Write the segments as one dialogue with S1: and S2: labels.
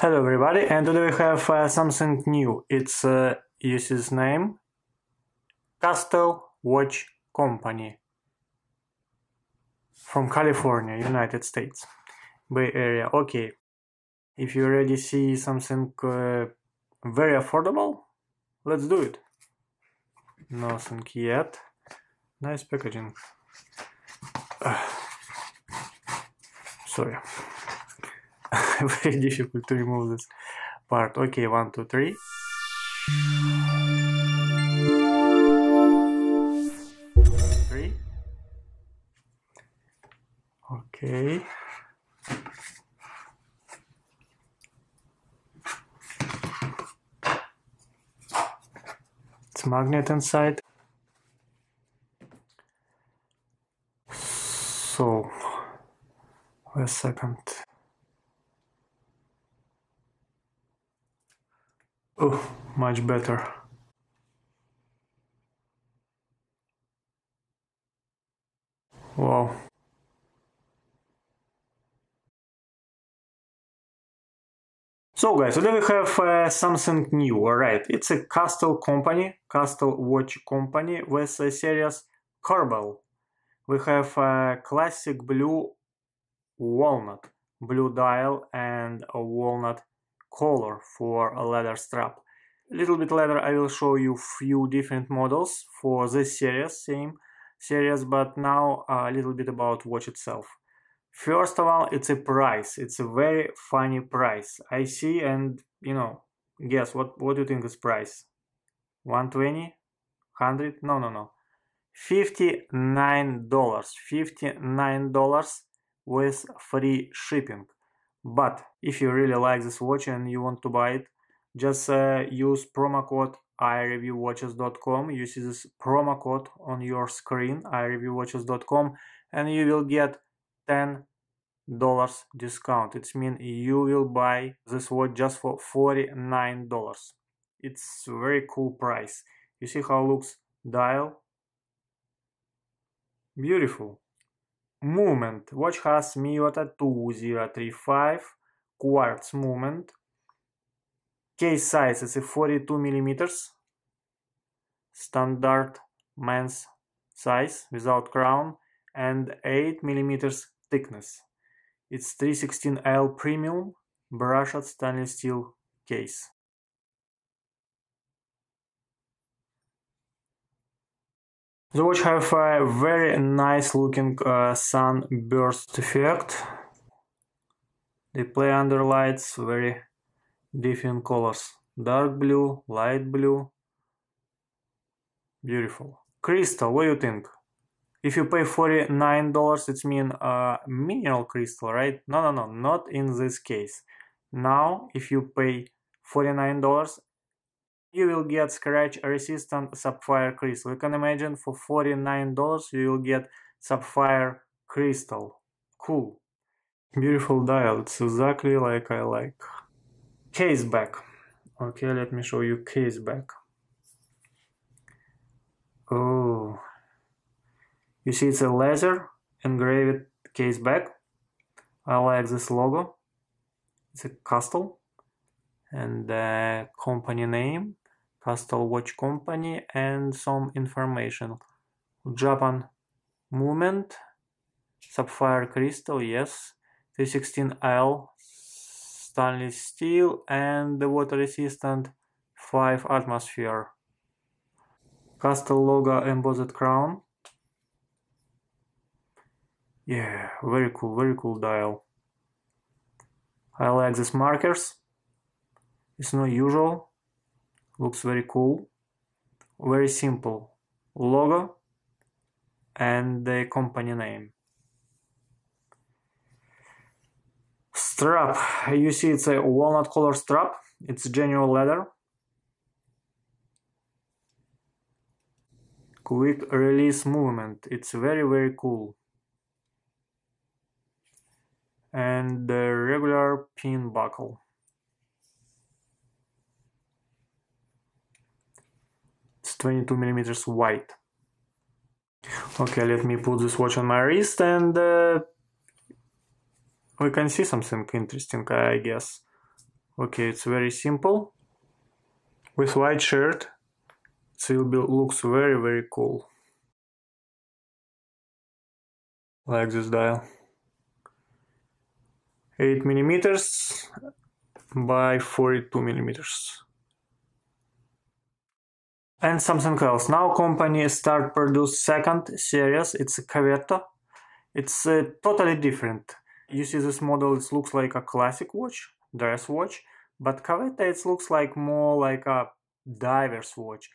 S1: Hello everybody, and today we have uh, something new. It's uh, name Castle Watch Company from California, United States, Bay Area. Okay, if you already see something uh, very affordable, let's do it. Nothing yet. Nice packaging. Uh, sorry very difficult to remove this part. Okay, one, two, three. Three. Okay. It's magnet inside. So, a second. much better. Wow. So guys, today we have uh, something new, alright, it's a Castle company, Castle watch company with a series Corbel. We have a uh, classic blue walnut, blue dial and a walnut color for a leather strap. A little bit later I will show you few different models for this series, same series, but now a little bit about watch itself. First of all, it's a price. It's a very funny price. I see and, you know, guess what what do you think is price? 120? 100? No, no, no. $59. $59 with free shipping. But if you really like this watch and you want to buy it, just uh, use promo code ireviewwatches.com. You see this promo code on your screen, ireviewwatches.com, and you will get 10 dollars discount. It means you will buy this watch just for 49 dollars. It's very cool price. You see how looks dial. Beautiful movement watch has Miota 2035 quartz movement case size is uh, 42 millimeters standard men's size without crown and 8 millimeters thickness it's 316L premium brushed stainless steel case The watch have a very nice looking uh, sunburst effect. They play under lights, very different colors. Dark blue, light blue. Beautiful. Crystal, what do you think? If you pay $49, it means a uh, mineral crystal, right? No, no, no, not in this case. Now, if you pay $49, you will get scratch resistant sapphire crystal. You can imagine for $49 you will get sapphire crystal. Cool. Beautiful dial, it's exactly like I like. Case back. Okay, let me show you case back. Oh. You see it's a laser engraved case back. I like this logo. It's a castle and the company name, Castle Watch Company, and some information. Japan movement, sapphire crystal, yes, 316L, stainless steel, and the water resistant 5 atmosphere. Castle logo embossed crown. Yeah, very cool, very cool dial. I like these markers. It's not usual. Looks very cool. Very simple. Logo and the company name. Strap. You see it's a walnut color strap. It's genuine leather. Quick release movement. It's very very cool. And the regular pin buckle. 22 millimeters wide okay let me put this watch on my wrist and uh, we can see something interesting I guess okay it's very simple with white shirt it will be looks very very cool like this dial 8 millimeters by 42 millimeters and something else. Now company start produce second series. It's a Cavetta. It's uh, totally different. You see this model. It looks like a classic watch, dress watch, but Cavetta it looks like more like a diver's watch.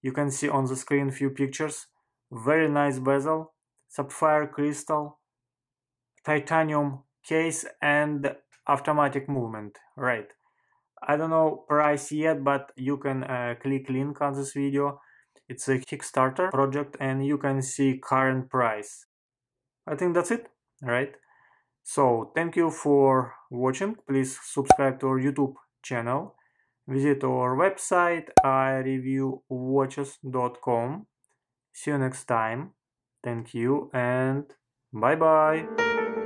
S1: You can see on the screen few pictures. Very nice bezel, sapphire crystal, titanium case, and automatic movement. Right. I don't know price yet, but you can uh, click link on this video. It's a Kickstarter project and you can see current price. I think that's it, right? So thank you for watching. Please subscribe to our YouTube channel. Visit our website ireviewwatches.com. See you next time. Thank you and bye bye.